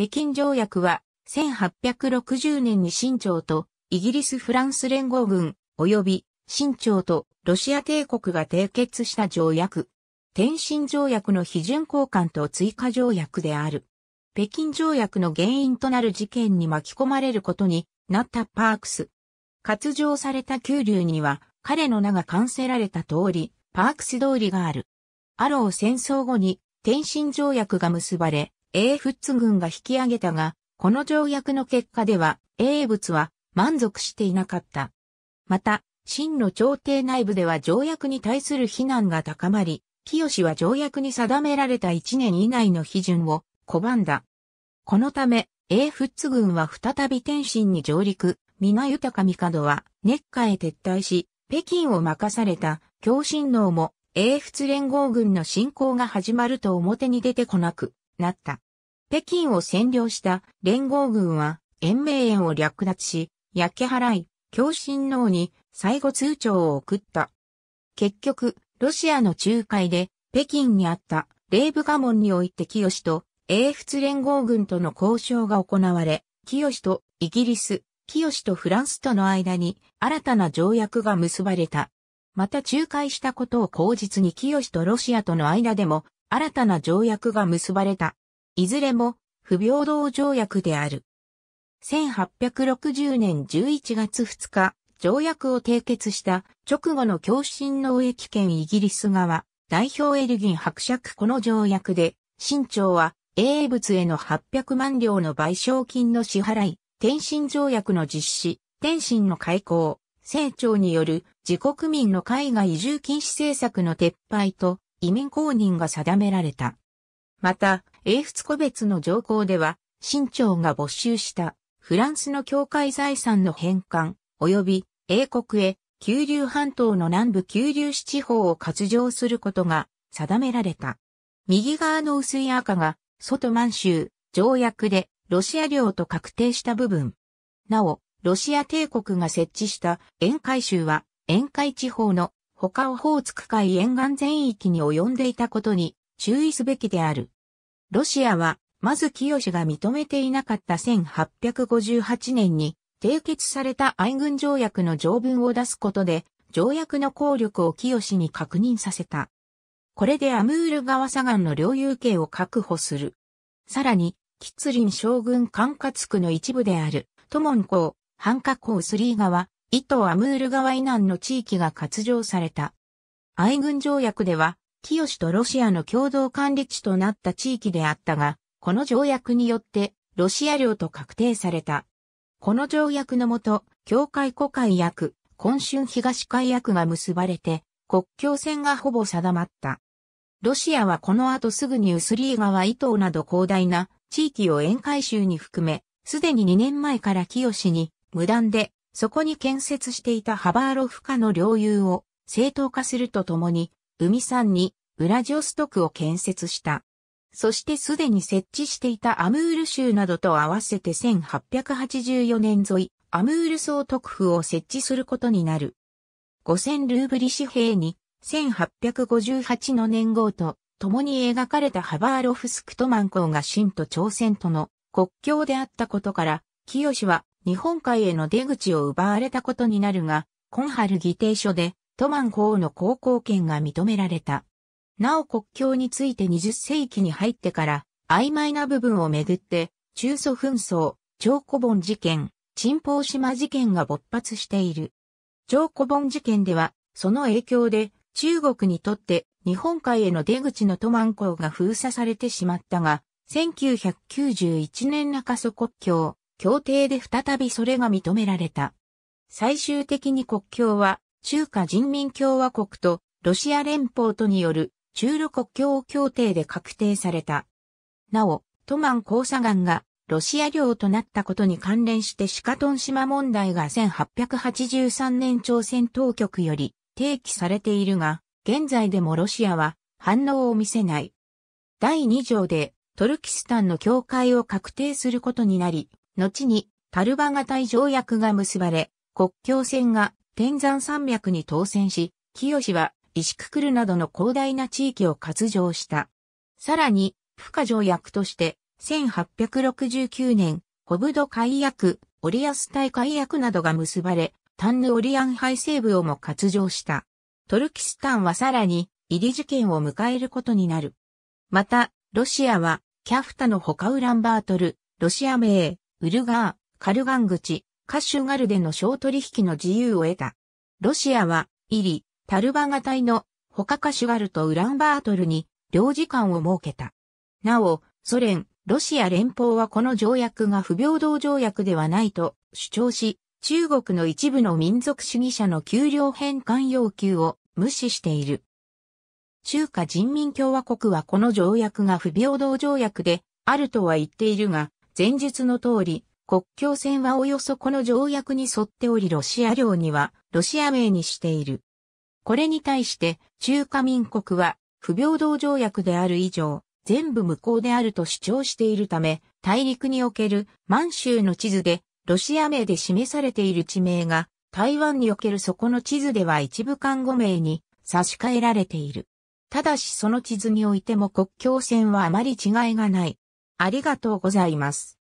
北京条約は、1860年に清朝とイギリス・フランス連合軍及び清朝とロシア帝国が締結した条約。天津条約の批准交換と追加条約である。北京条約の原因となる事件に巻き込まれることになったパークス。割上された九龍には彼の名が冠せられた通り、パークス通りがある。アロー戦争後に天津条約が結ばれ、英仏軍が引き上げたが、この条約の結果では、英仏は満足していなかった。また、真の朝廷内部では条約に対する非難が高まり、清は条約に定められた1年以内の批准を拒んだ。このため、英仏軍は再び天津に上陸、皆豊帝は熱海へ撤退し、北京を任された京親王も英仏連合軍の侵攻が始まると表に出てこなく、なった。北京を占領した連合軍は延命園を略奪し、焼け払い、共振脳に最後通帳を送った。結局、ロシアの仲介で北京にあったレーブガモンにおいて清と英仏連合軍との交渉が行われ、清とイギリス、清とフランスとの間に新たな条約が結ばれた。また仲介したことを口実に清とロシアとの間でも新たな条約が結ばれた。いずれも不平等条約である。1860年11月2日、条約を締結した直後の共振農益圏イギリス側、代表エルギン伯爵この条約で、新朝は英物への800万両の賠償金の支払い、天津条約の実施、天津の開港、清朝による自国民の海外移住禁止政策の撤廃と、移民公認が定められた。また、英仏個別の条項では、清朝が没収したフランスの教会財産の返還、及び英国へ九流半島の南部九流市地方を割譲することが定められた。右側の薄い赤が、外満州条約でロシア領と確定した部分。なお、ロシア帝国が設置した沿海州は沿海地方の他オホーツク海沿岸全域に及んでいたことに注意すべきである。ロシアは、まず清が認めていなかった1858年に締結された愛軍条約の条文を出すことで、条約の効力を清に確認させた。これでアムール川左岸の領有権を確保する。さらに、キツリン将軍管轄区の一部である、トモン港、ンカ港スリー川、伊東アムール川以南の地域が割譲された。愛軍条約では、清とロシアの共同管理地となった地域であったが、この条約によって、ロシア領と確定された。この条約のもと、教会古海約、今春東海約が結ばれて、国境線がほぼ定まった。ロシアはこの後すぐにウスリー川伊東など広大な地域を沿海州に含め、すでに2年前から清に無断でそこに建設していたハバーロフ化の領有を正当化するとともに、海山にウラジオストクを建設した。そしてすでに設置していたアムール州などと合わせて1884年沿い、アムール総督府を設置することになる。5000ルーブリ紙幣に、1858の年号と、共に描かれたハバーロフスクトマン港が新と朝鮮との国境であったことから、清は日本海への出口を奪われたことになるが、今春議定書で、トマン公の航行権が認められた。なお国境について20世紀に入ってから、曖昧な部分をめぐって、中祖紛争、超古本事件、沈宝島事件が勃発している。超古本事件では、その影響で、中国にとって日本海への出口のトマン港が封鎖されてしまったが、1991年中祖国境、協定で再びそれが認められた。最終的に国境は中華人民共和国とロシア連邦とによる中ロ国境協定で確定された。なお、トマン交差岩がロシア領となったことに関連してシカトン島問題が1883年朝鮮当局より提起されているが、現在でもロシアは反応を見せない。第2条でトルキスタンの境界を確定することになり、後にタルバ型条約が結ばれ、国境線が天山山脈に当選し、清は石くくるなどの広大な地域を割譲した。さらに、不可条約として、1869年、コブド海約、オリアス大海約などが結ばれ、タンヌオリアンハイ西部をも割譲した。トルキスタンはさらに、入り事件を迎えることになる。また、ロシアは、キャフタの他ウランバートル、ロシア名、ウルガー、カルガン口、カシュガルでの小取引の自由を得た。ロシアは、イリ、タルバガ隊の、他カシュガルとウランバートルに、領事館を設けた。なお、ソ連、ロシア連邦はこの条約が不平等条約ではないと主張し、中国の一部の民族主義者の給料返還要求を無視している。中華人民共和国はこの条約が不平等条約であるとは言っているが、前述の通り、国境線はおよそこの条約に沿っておりロシア領にはロシア名にしている。これに対して中華民国は不平等条約である以上、全部無効であると主張しているため、大陸における満州の地図でロシア名で示されている地名が台湾におけるそこの地図では一部看護名に差し替えられている。ただしその地図においても国境線はあまり違いがない。ありがとうございます。